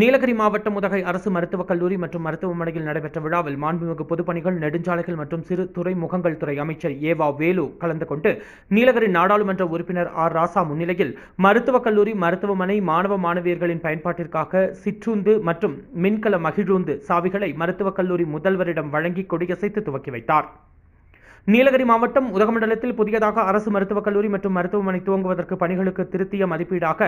நீலகிரி மாவட்டம் உதகை அரசு மருத்துவக் கல்லூரி மற்றும் மருத்துவமனையில் நடைபெற்ற விழாவில் மாண்புமிகு பொதுப்பணிகள் நெடுஞ்சாலைகள் மற்றும் சிறு துறைமுகங்கள் துறை அமைச்சர் ஏவா வேலு கலந்து கொண்டு நீலகிரி நாடாளுமன்ற உறுப்பினர் ஆர் ராசா முன்னிலையில் மருத்துவக் கல்லூரி மருத்துவமனை மாணவ மாணவியர்களின் பயன்பாட்டிற்காக சிற்றுந்து மற்றும் மின்கல மகிழூந்து சாவிகளை மருத்துவக் கல்லூரி முதல்வரிடம் வழங்கி கொடியசைத்து துவக்கி வைத்தார் நீலகிரி மாவட்டம் உதகமண்டலத்தில் புதியதாக அரசு மருத்துவக் கல்லூரி மற்றும் மருத்துவமனை துவங்குவதற்கு பணிகளுக்கு திருத்திய மதிப்பீடாக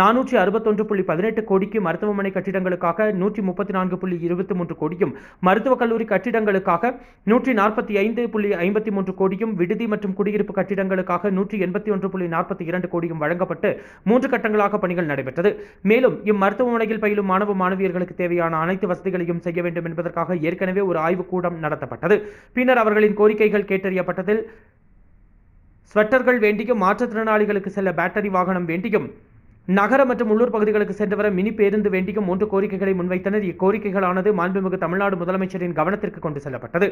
நானூற்றி அறுபத்தொன்று புள்ளி பதினெட்டு கோடிக்கு மருத்துவமனை கட்டிடங்களுக்காக நூற்றி முப்பத்தி நான்கு புள்ளி இருபத்தி மூன்று கோடியும் மருத்துவக் கல்லூரி கட்டிடங்களுக்காக நூற்றி நாற்பத்தி ஐந்து புள்ளி ஐம்பத்தி மூன்று கோடியும் விடுதி மற்றும் குடியிருப்பு கட்டிடங்களுக்காக நூற்றி எண்பத்தி ஒன்று புள்ளி நாற்பத்தி இரண்டு கோடியும் வழங்கப்பட்டு மூன்று கட்டங்களாக பணிகள் நடைபெற்றது மேலும் இம்மருத்துவமனையில் பயிலும் மாணவ மாணவியர்களுக்கு தேவையான அனைத்து வசதிகளையும் செய்ய வேண்டும் என்பதற்காக ஏற்கனவே ஒரு ஆய்வுக்கூடம் நடத்தப்பட்டது பின்னர் அவர்களின் கோரிக்கைகள் கேட்டு கண்டறியப்பட்டதில் ஸ்வெட்டர்கள் வேண்டியும் மாற்றுத்திறனாளிகளுக்கு செல்ல பேட்டரி வாகனம் வேண்டியும் நகர மற்றும் உள்ளூர் பகுதிகளுக்கு சென்று வர மினி பேருந்து வேண்டிக்கும் மூன்று கோரிக்கைகளை முன்வைத்தனர் இக்கோரிக்கைகளானது மாண்புமிகு தமிழ்நாடு முதலமைச்சரின் கவனத்திற்கு கொண்டு செல்லப்பட்டது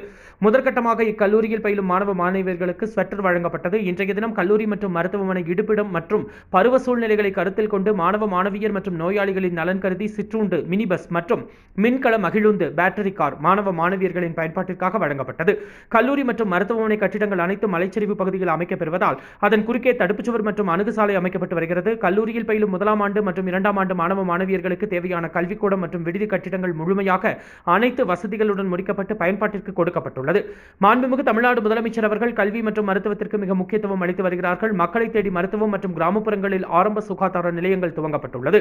முதற்கட்டமாக இக்கல்லூரியில் பயிலும் மாணவ மாணவியர்களுக்கு ஸ்வெட்டர் வழங்கப்பட்டது இன்றைய தினம் கல்லூரி மற்றும் மருத்துவமனை இடுப்பிடம் மற்றும் பருவ சூழ்நிலைகளை கருத்தில் கொண்டு மாணவ மாணவியர் மற்றும் நோயாளிகளின் நலன் கருதி சிற்றுண்டு மினி பஸ் மற்றும் மின்கள மகிழுந்து பேட்டரி கார் மாணவ மாணவியர்களின் பயன்பாட்டிற்காக வழங்கப்பட்டது கல்லூரி மற்றும் மருத்துவமனை கட்டிடங்கள் அனைத்தும் மலைச்சரிவு பகுதியில் அமைக்கப்பெறுவதால் அதன் குறுக்கே தடுப்புச்சுவர் மற்றும் அணுகுசாலை அமைக்கப்பட்டு வருகிறது கல்லூரியில் பயிலும் பயிலும் முதலாம் ஆண்டு மற்றும் இரண்டாம் ஆண்டு மாணவ மாணவியர்களுக்கு தேவையான கல்விக்கூடம் மற்றும் விடுதி கட்டிடங்கள் முழுமையாக அனைத்து வசதிகளுடன் முடிக்கப்பட்டு பயன்பாட்டிற்கு கொடுக்கப்பட்டுள்ளது மாண்புமிகு தமிழ்நாடு முதலமைச்சர் அவர்கள் கல்வி மற்றும் மருத்துவத்திற்கு மிக முக்கியத்துவம் அளித்து வருகிறார்கள் மக்களை தேடி மருத்துவம் மற்றும் கிராமப்புறங்களில் ஆரம்ப சுகாதார நிலையங்கள் துவங்கப்பட்டுள்ளது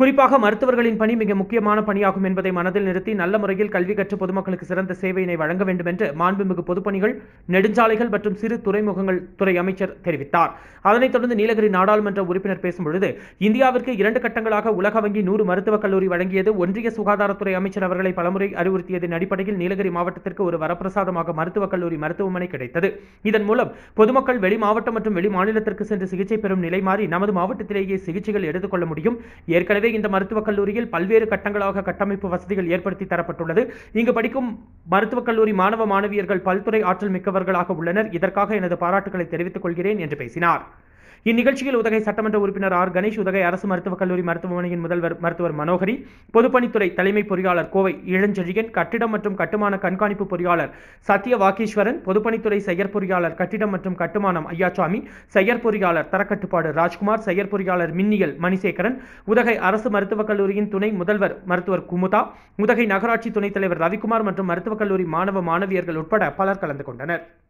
குறிப்பாக மருத்துவர்களின் பணி மிக முக்கியமான பணியாகும் என்பதை மனதில் நிறுத்தி நல்ல முறையில் கல்வி கற்று பொதுமக்களுக்கு சிறந்த சேவையினை வழங்க வேண்டும் என்று மாண்புமிகு பொதுப்பணிகள் நெடுஞ்சாலைகள் மற்றும் சிறு துறைமுகங்கள் துறை அமைச்சர் தெரிவித்தார் அதனைத் தொடர்ந்து நீலகிரி நாடாளுமன்ற உறுப்பினர் பேசும்பொழுது இந்தியாவிற்கு இரண்டு கட்டங்களாக உலக வங்கி நூறு மருத்துவக் கல்லூரி வழங்கியது ஒன்றிய சுகாதாரத்துறை அமைச்சர் அவர்களை பலமுறை அறிவுறுத்தியதன் அடிப்படையில் நீலகிரி மாவட்டத்திற்கு ஒரு வரப்பிரசாதமாக மருத்துவக் கல்லூரி மருத்துவமனை கிடைத்தது இதன் மூலம் பொதுமக்கள் வெளி மாவட்டம் மற்றும் வெளி மாநிலத்திற்கு சென்று சிகிச்சை பெறும் நிலை மாறி நமது மாவட்டத்திலேயே சிகிச்சைகள் எடுத்துக்கொள்ள முடியும் ஏற்கனவே எனவே இந்த மருத்துவக் கல்லூரியில் பல்வேறு கட்டங்களாக கட்டமைப்பு வசதிகள் ஏற்படுத்தி தரப்பட்டுள்ளது இங்கு படிக்கும் மருத்துவக் கல்லூரி மாணவ மாணவியர்கள் பல்துறை ஆற்றல் மிக்கவர்களாக உள்ளனர் இதற்காக எனது பாராட்டுகளை தெரிவித்துக் கொள்கிறேன் என்று பேசினார் இந்நிகழ்ச்சியில் உதகை சட்டமன்ற உறுப்பினர் ஆர் கணேஷ் உதகை அரசு மருத்துவக் கல்லூரி மருத்துவமனையின் முதல்வர் மருத்துவர் மனோகரி பொதுப்பணித்துறை தலைமை பொறியாளர் கோவை இளஞ்செழியன் கட்டிடம் மற்றும் கட்டுமான கண்காணிப்பு பொறியாளர் சத்ய வாக்கீஸ்வரன் பொதுப்பணித்துறை செயற் பொறியாளர் கட்டிடம் மற்றும் கட்டுமானம் ஐயாச்சாமி செயற் பொறியாளர் தரக்கட்டுப்பாடு ராஜ்குமார் செயற் பொறியாளர் மின்னியல் மணிசேகரன் உதகை அரசு மருத்துவக் கல்லூரியின் துணை முதல்வர் மருத்துவர் குமுதா உதகை நகராட்சி துணைத் தலைவர் ரவிக்குமார் மற்றும் மருத்துவக் கல்லூரி மாணவ மாணவியர்கள் உட்பட பலர் கலந்து கொண்டனர்